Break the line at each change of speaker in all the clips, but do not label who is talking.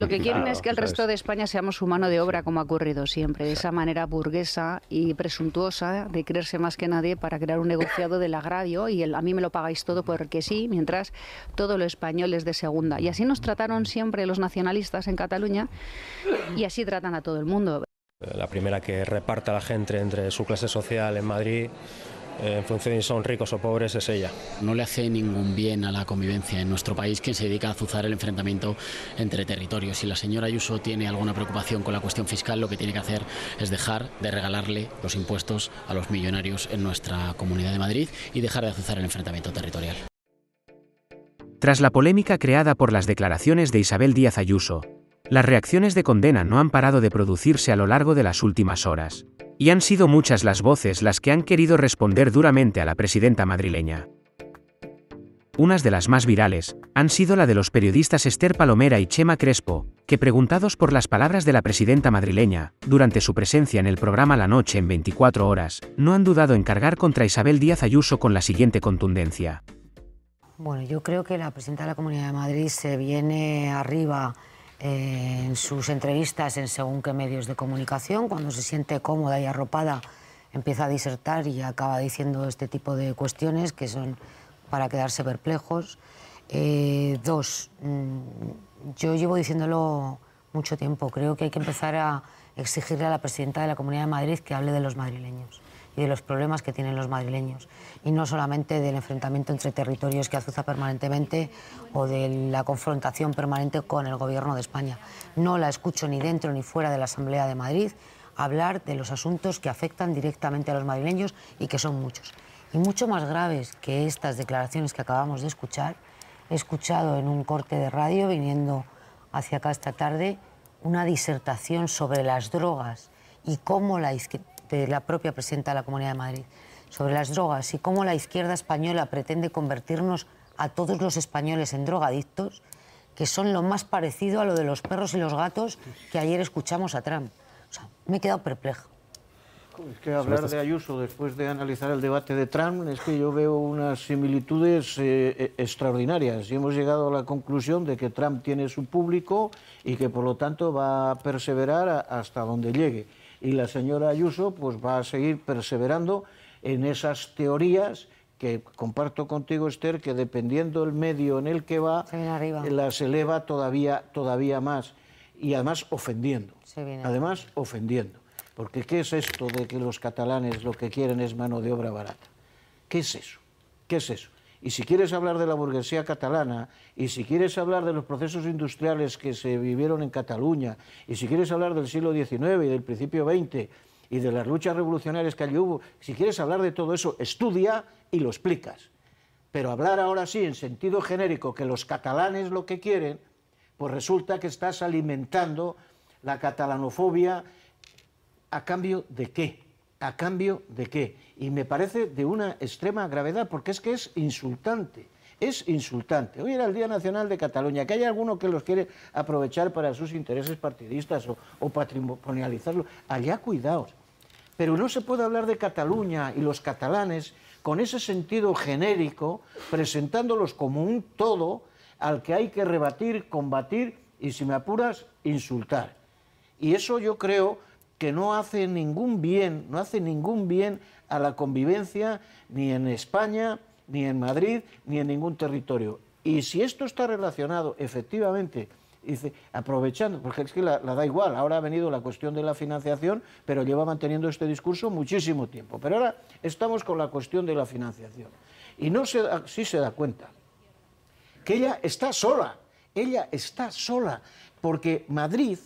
Lo que quieren es que el resto de España seamos su mano de obra, como ha ocurrido siempre, de esa manera burguesa y presuntuosa de creerse más que nadie para crear un negociado del agravio y a mí me lo pagáis todo porque sí, mientras todo lo español es de segunda. Y así nos trataron siempre los nacionalistas en Cataluña y así tratan a todo el mundo.
La primera que reparta la
gente entre su clase social en Madrid eh, en función de si son ricos o pobres, es ella.
No le hace ningún bien a la convivencia en nuestro país quien se dedica a azuzar el enfrentamiento entre territorios. Si la señora Ayuso tiene alguna preocupación con la cuestión fiscal, lo que tiene que hacer es dejar de regalarle los impuestos a los millonarios en nuestra comunidad de Madrid y dejar de azuzar el enfrentamiento territorial. Tras la polémica creada por las declaraciones de Isabel Díaz Ayuso, las reacciones de condena no han parado de producirse a lo largo de las últimas horas. Y han sido muchas las voces las que han querido responder duramente a la presidenta madrileña. Unas de las más virales han sido la de los periodistas Esther Palomera y Chema Crespo, que preguntados por las palabras de la presidenta madrileña, durante su presencia en el programa La Noche en 24 horas, no han dudado en cargar contra Isabel Díaz Ayuso con la siguiente contundencia.
Bueno, yo creo que la presidenta de la Comunidad de Madrid se viene arriba en sus entrevistas en según qué medios de comunicación, cuando se siente cómoda y arropada, empieza a disertar y acaba diciendo este tipo de cuestiones que son para quedarse perplejos. Eh, dos, mm, yo llevo diciéndolo mucho tiempo, creo que hay que empezar a exigirle a la presidenta de la Comunidad de Madrid que hable de los madrileños de los problemas que tienen los madrileños. Y no solamente del enfrentamiento entre territorios que azuza permanentemente o de la confrontación permanente con el Gobierno de España. No la escucho ni dentro ni fuera de la Asamblea de Madrid hablar de los asuntos que afectan directamente a los madrileños y que son muchos. Y mucho más graves que estas declaraciones que acabamos de escuchar, he escuchado en un corte de radio viniendo hacia acá esta tarde una disertación sobre las drogas y cómo la de la propia presidenta de la Comunidad de Madrid sobre las drogas y cómo la izquierda española pretende convertirnos a todos los españoles en drogadictos, que son lo más parecido a lo de los perros y los gatos que ayer escuchamos a Trump. O sea, me he quedado perplejo.
Es que hablar de Ayuso después de analizar el debate de Trump es que yo veo unas similitudes eh, eh, extraordinarias y hemos llegado a la conclusión de que Trump tiene su público y que por lo tanto va a perseverar hasta donde llegue y la señora Ayuso pues, va a seguir perseverando en esas teorías que comparto contigo, Esther, que dependiendo el medio en el que va, las eleva todavía, todavía más. Y además ofendiendo. Además ofendiendo. Porque ¿qué es esto de que los catalanes lo que quieren es mano de obra barata? ¿Qué es eso? ¿Qué es eso? y si quieres hablar de la burguesía catalana, y si quieres hablar de los procesos industriales que se vivieron en Cataluña, y si quieres hablar del siglo XIX y del principio XX, y de las luchas revolucionarias que allí hubo, si quieres hablar de todo eso, estudia y lo explicas. Pero hablar ahora sí, en sentido genérico, que los catalanes lo que quieren, pues resulta que estás alimentando la catalanofobia a cambio de qué? ¿A cambio de qué? Y me parece de una extrema gravedad, porque es que es insultante. Es insultante. Hoy era el Día Nacional de Cataluña, que hay alguno que los quiere aprovechar para sus intereses partidistas o, o patrimonializarlo. Allá cuidaos. Pero no se puede hablar de Cataluña y los catalanes con ese sentido genérico, presentándolos como un todo al que hay que rebatir, combatir y, si me apuras, insultar. Y eso yo creo que no hace ningún bien, no hace ningún bien a la convivencia ni en España, ni en Madrid, ni en ningún territorio. Y si esto está relacionado efectivamente, dice, aprovechando, porque es que la, da igual, ahora ha venido la cuestión de la financiación, pero lleva manteniendo este discurso muchísimo tiempo. Pero ahora estamos con la cuestión de la financiación. Y no se sí se da cuenta que ella está sola, ella está sola, porque Madrid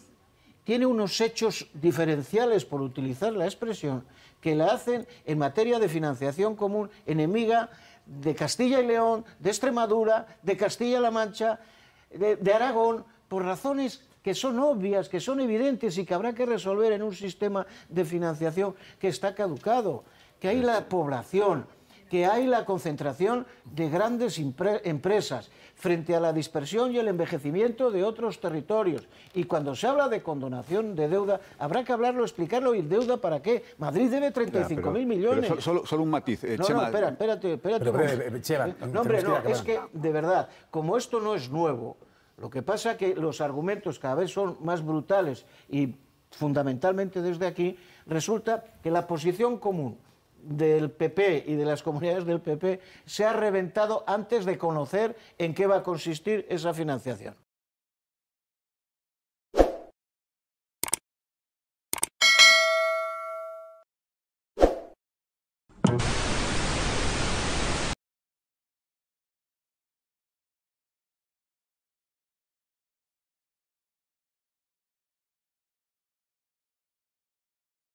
tiene unos hechos diferenciales, por utilizar la expresión, que la hacen en materia de financiación común enemiga de Castilla y León, de Extremadura, de Castilla-La Mancha, de, Aragón, por razones que son obvias, que son evidentes y que habrá que resolver en un sistema de financiación que está caducado, que hay la población que hay la concentración de grandes empresas frente a la dispersión y el envejecimiento de otros territorios. Y cuando se habla de condonación de deuda, habrá que hablarlo, explicarlo y deuda para qué. Madrid debe 35.000 millones. solo,
un matiz, eh, no, No, espera, espérate, espérate. Eh. no, hombre, no, es que,
de verdad, como esto no es nuevo, lo que pasa es que los argumentos cada vez son más brutales y fundamentalmente desde aquí, resulta que la posición común del PP y de las comunidades del PP se ha reventado antes de conocer en qué va a consistir esa financiación.